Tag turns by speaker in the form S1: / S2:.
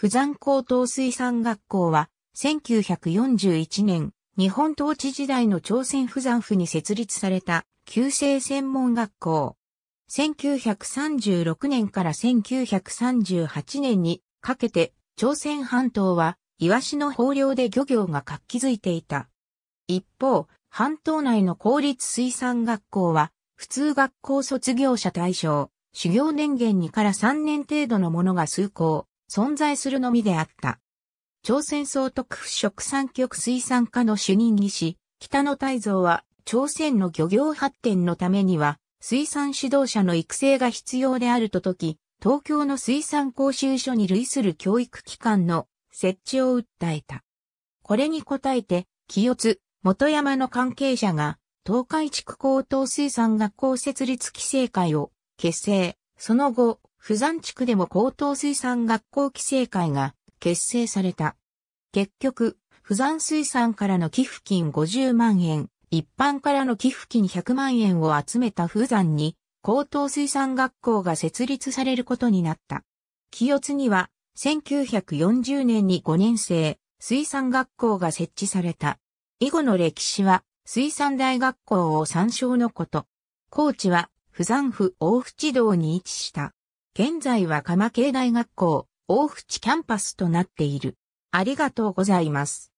S1: 富山高等水産学校は、1941年、日本統治時代の朝鮮富山府に設立された、旧制専門学校。1936年から1938年にかけて、朝鮮半島は、イワシの豊漁で漁業が活気づいていた。一方、半島内の公立水産学校は、普通学校卒業者対象、修行年限2から3年程度のものが数校、存在するのみであった。朝鮮総督府食産局水産課の主任に師、北野大蔵は、朝鮮の漁業発展のためには、水産指導者の育成が必要であるとき、東京の水産講習所に類する教育機関の設置を訴えた。これに応えて、清津、元山の関係者が、東海地区高等水産学校設立規制会を結成、その後、富山地区でも高等水産学校規制会が結成された。結局、富山水産からの寄付金50万円、一般からの寄付金100万円を集めた富山に、高等水産学校が設立されることになった。清津には、1940年に5年生、水産学校が設置された。以後の歴史は、水産大学校を参照のこと。高知は、富山府大淵道に位置した。現在は鎌系大学校、大淵キャンパスとなっている。ありがとうございます。